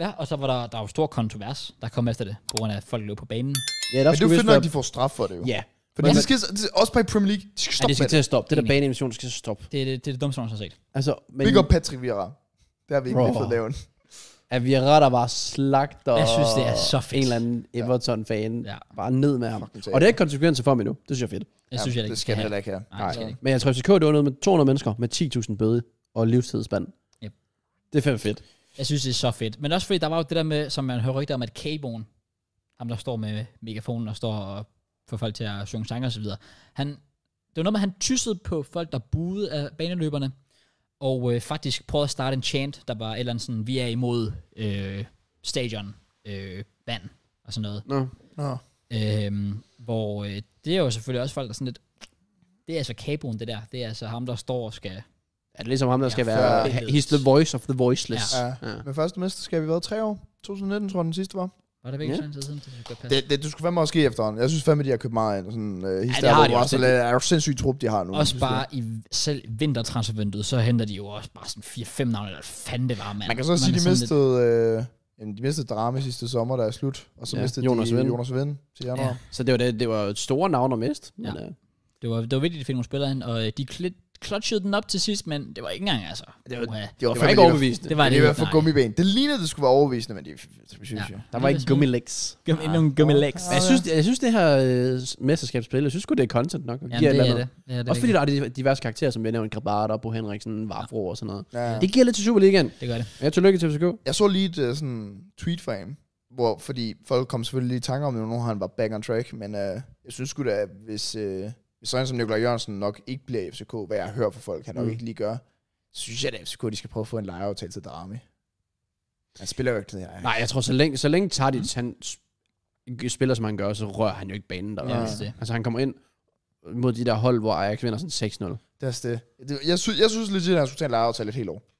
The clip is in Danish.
Ja, og så var der, der var stor kontrovers, der kom efter det, på grund af, at folk løb på banen. Ja, der Men det er jo fedt, at de får straf for det jo. Ja. Fordi Men, de skal, også bare i Premier League, de skal stoppe ja, det skal til at stoppe. Det der baneemission, skal stoppe. Det, det, det er det dumste, man har set. Altså, men... Big up Patrick Vieira. Det har vi ikke fået lavet. At Vieira, der var slagter. Jeg synes, det er så fedt. En eller anden Everton-fan. Ja. Bare ned med ham. Og det er ikke konsekvenser for mig nu. Det synes jeg er fedt. Jeg ja, synes, jeg det, det skal heller ikke have. Nej, Men jeg tror, at FCK, det var noget med 200 mennesker med 10.000 bøde og livstidsband. Yep. Det er fedt. Jeg synes, det er så fedt. Men også fordi, der var jo det der med, som man hører rygter om, at Cabon, ham der står med megafonen og står og får folk til at synge sange osv., han, det var noget med, at han tyssede på folk, der buede af baneløberne, og øh, faktisk prøvede at starte en chant, der var et eller andet sådan, vi er imod øh, stadion, øh, band og sådan noget. Nå, no. no. øhm, Hvor øh, det er jo selvfølgelig også folk, der sådan lidt, det er altså Cabon det der, det er altså ham, der står og skal er det ligesom ham, der ja, skal være... He's the voice of the voiceless. Ja. ja. ja. Men første mesterskab i hvad? Tre år? 2019, tror jeg, den sidste var. Var det virkelig yeah. sådan tid siden? Det, det, det, det, du skulle fandme også ske efterhånden. Jeg synes fandme, de har købt meget ind. Og sådan, uh, ja, det har de også. Det er jo sindssygt trup, de har nu. Også bare i selv vintertransfervinduet, så henter de jo også bare sådan 4-5 navne, eller fanden det var, mand. Man kan så man sige, øh, de mistede... Lidt... Øh, de mistede drama sidste sommer, der er slut. Og så ja, mistede Jonas de Jonas Vind til januar. Ja. Så det var, det, det var et store navn at miste. Ja. Men, uh... det, var, det var vigtigt at fik nogle spillere ind, og de, klit, clutchede den op til sidst, men det var ikke engang, altså. Det var, det var, det var ikke overbevisende. Det var det, det var for nej. gummiben. Det lignede, det skulle være overbevisende, men det synes ja. jeg. Der var ikke gummilegs. Gummi, ja. Nogle gummilegs. Ja, jeg, synes, jeg synes, det her øh, mesterskabsspil, jeg synes det er content nok. Ja, giver det, er det. det Også fordi der er de diverse karakterer, som vi nævner, Grabater, Bo Henriksen, Vafro ja. og sådan noget. Ja. Det giver lidt til Superligaen. Det gør det. Jeg tog lykke til FCK. Jeg så lige et øh, sådan tweet fra ham, hvor, fordi folk kom selvfølgelig i tanke om, at nogen han var back on track, men øh, jeg synes sgu da, hvis... Øh, sådan som Nikolaj Jørgensen nok ikke bliver i FCK, hvad jeg hører fra folk, han nok mm. ikke lige gør, så synes jeg, at FCK de skal prøve at få en lejeaftale til Drami. Han spiller jo ikke det her. Nej, jeg tror, så længe, så længe Tadic, mm. han spiller, som han gør, så rører han jo ikke banen der. Ja, Altså, han kommer ind mod de der hold, hvor Ajax vinder sådan 6-0. Det er det. Jeg synes, jeg synes legit, at han skulle tage en lejeaftale et helt år.